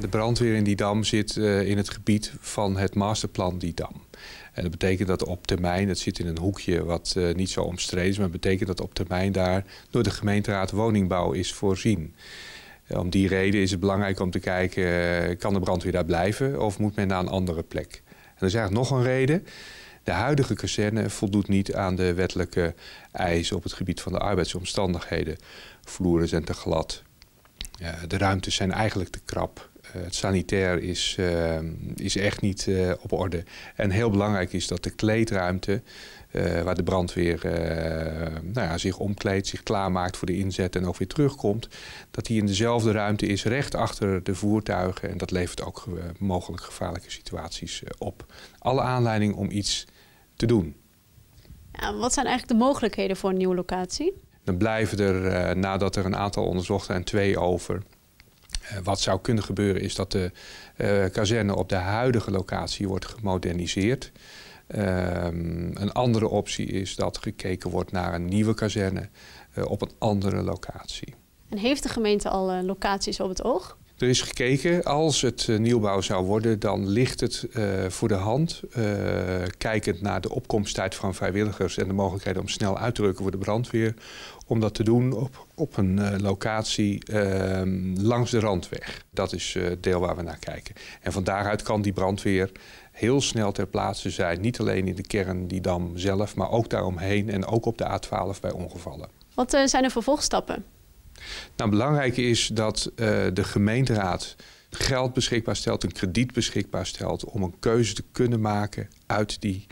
De brandweer in die dam zit eh, in het gebied van het masterplan die dam. En dat betekent dat op termijn, dat zit in een hoekje wat eh, niet zo omstreden is, maar dat betekent dat op termijn daar door de gemeenteraad woningbouw is voorzien. Eh, om die reden is het belangrijk om te kijken, kan de brandweer daar blijven of moet men naar een andere plek? En er is eigenlijk nog een reden. De huidige kazerne voldoet niet aan de wettelijke eisen op het gebied van de arbeidsomstandigheden. Vloeren zijn te glad, de ruimtes zijn eigenlijk te krap. Eh, het sanitair is, eh, is echt niet eh, op orde. En heel belangrijk is dat de kleedruimte, waar de brandweer nou ja, zich omkleedt, zich klaarmaakt voor de inzet en ook weer terugkomt, dat die in dezelfde ruimte is, recht achter de voertuigen. En dat levert ook mogelijk gevaarlijke situaties op. Alle aanleiding om iets te doen. Ja, wat zijn eigenlijk de mogelijkheden voor een nieuwe locatie? Dan blijven er, nadat er een aantal onderzocht zijn, twee over. Eh, wat zou kunnen gebeuren is dat de eh, kazerne op de huidige locatie wordt gemoderniseerd. Ehm, een andere optie is dat gekeken wordt naar een nieuwe kazerne eh, op een andere locatie. En heeft de gemeente al locaties op het oog? Er is gekeken, als het eh, nieuwbouw zou worden, dan ligt het eh, voor de hand. Eh, kijkend naar de opkomsttijd van vrijwilligers en de mogelijkheden om snel uit te rukken voor de brandweer. Om dat te doen op, op een locatie ehm, langs de randweg. Dat is het deel waar we naar kijken. En van daaruit kan die brandweer heel snel ter plaatse zijn. Niet alleen in de kern die dam zelf, maar ook daaromheen en ook op de A12 bij ongevallen. Wat zijn de vervolgstappen? Nou, belangrijk is dat eh, de gemeenteraad geld beschikbaar stelt, een krediet beschikbaar stelt om een keuze te kunnen maken uit die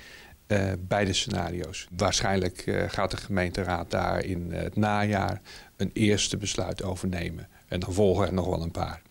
eh, beide scenario's. Waarschijnlijk eh, gaat de gemeenteraad daar in het najaar een eerste besluit over nemen. En dan volgen er nog wel een paar.